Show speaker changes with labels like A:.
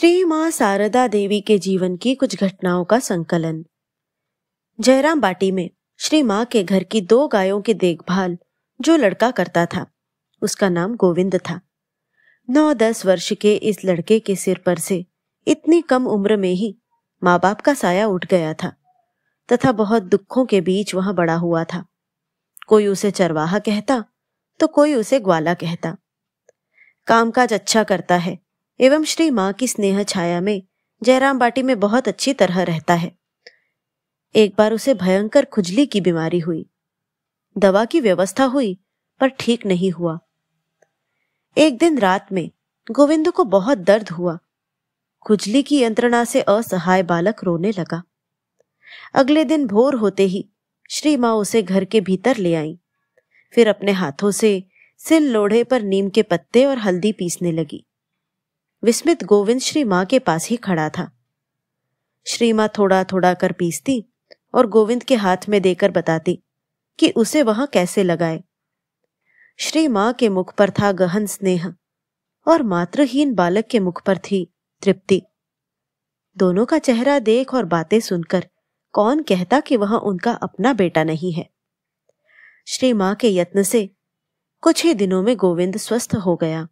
A: श्री माँ शारदा देवी के जीवन की कुछ घटनाओं का संकलन जयराम बाटी में श्री माँ के घर की दो गायों की देखभाल जो लड़का करता था उसका नाम गोविंद था नौ दस वर्ष के इस लड़के के सिर पर से इतनी कम उम्र में ही माँ बाप का साया उठ गया था तथा बहुत दुखों के बीच वह बड़ा हुआ था कोई उसे चरवाहा कहता तो कोई उसे ग्वाला कहता कामकाज अच्छा करता है एवं श्री माँ की स्नेह छाया में जयराम बाटी में बहुत अच्छी तरह रहता है एक बार उसे भयंकर खुजली की बीमारी हुई दवा की व्यवस्था हुई पर ठीक नहीं हुआ एक दिन रात में गोविंद को बहुत दर्द हुआ खुजली की यंत्रणा से असहाय बालक रोने लगा अगले दिन भोर होते ही श्री माँ उसे घर के भीतर ले आई फिर अपने हाथों से सिल लोढ़े पर नीम के पत्ते और हल्दी पीसने लगी विस्मित गोविंद श्री माँ के पास ही खड़ा था श्री माँ थोड़ा थोड़ा कर पीसती और गोविंद के हाथ में देकर बताती कि उसे वहां कैसे लगाए श्री माँ के मुख पर था गहन स्नेह और मातृहीन बालक के मुख पर थी तृप्ति दोनों का चेहरा देख और बातें सुनकर कौन कहता कि वह उनका अपना बेटा नहीं है श्री माँ के यत्न से कुछ ही दिनों में गोविंद स्वस्थ हो गया